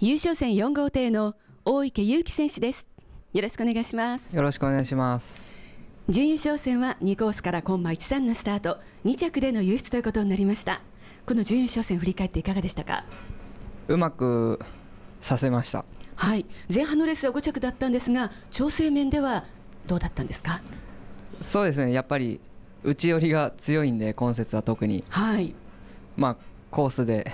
優勝戦4号艇の大池祐希選手ですよろしくお願いしますよろしくお願いします準優勝戦は2コースからコンマ13のスタート2着での輸出ということになりましたこの準優勝戦振り返っていかがでしたかうまくさせましたはい前半のレースは5着だったんですが調整面ではどうだったんですかそうですねやっぱり内寄りが強いんで今節は特にはいまあコースで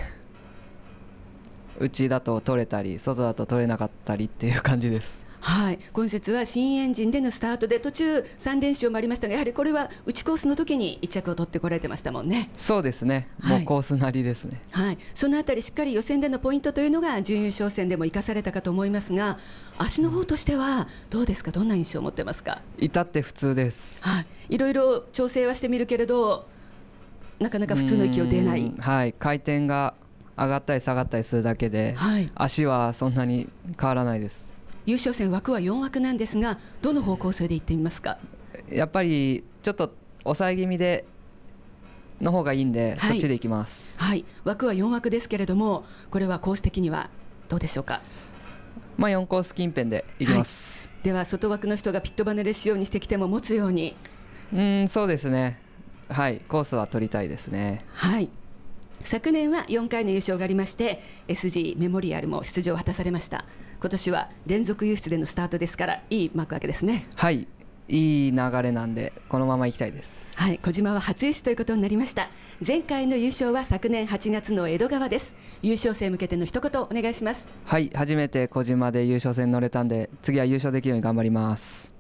うちだと取れたり外だと取れなかったりっていう感じです。はい、今節は新エンジンでのスタートで途中3連勝もありましたがやはりこれは打ちコースの時に1着を取ってこられてましたもんねそうですね、もうコースなりですね、はい、そのあたりしっかり予選でのポイントというのが準優勝戦でも生かされたかと思いますが足の方としてはどうですかどんな印象を持ってますか至って普通です、はい、いろいろ調整はしてみるけれどなかなか普通の勢い出ない、はい、回転が上がったり下がったりするだけで、はい、足はそんなに変わらないです優勝戦枠は4枠なんですがどの方向性でいってみますかやっぱりちょっと抑え気味での方がいいんで、はい、そっちでいきますはい枠は4枠ですけれどもこれはコース的にはどうでしょうかまあ4コース近辺でいきます、はい、では外枠の人がピット離れ仕様にしてきても持つようにうんそうですねはいコースは取りたいですねはい昨年は4回の優勝がありまして SG メモリアルも出場を果たされました今年は連続輸出でのスタートですからいい幕開けですねはいいい流れなんでこのまま行きたいですはい小島は初優勝ということになりました前回の優勝は昨年8月の江戸川です優勝戦向けての一言お願いしますはい初めて小島で優勝戦乗れたんで次は優勝できるように頑張ります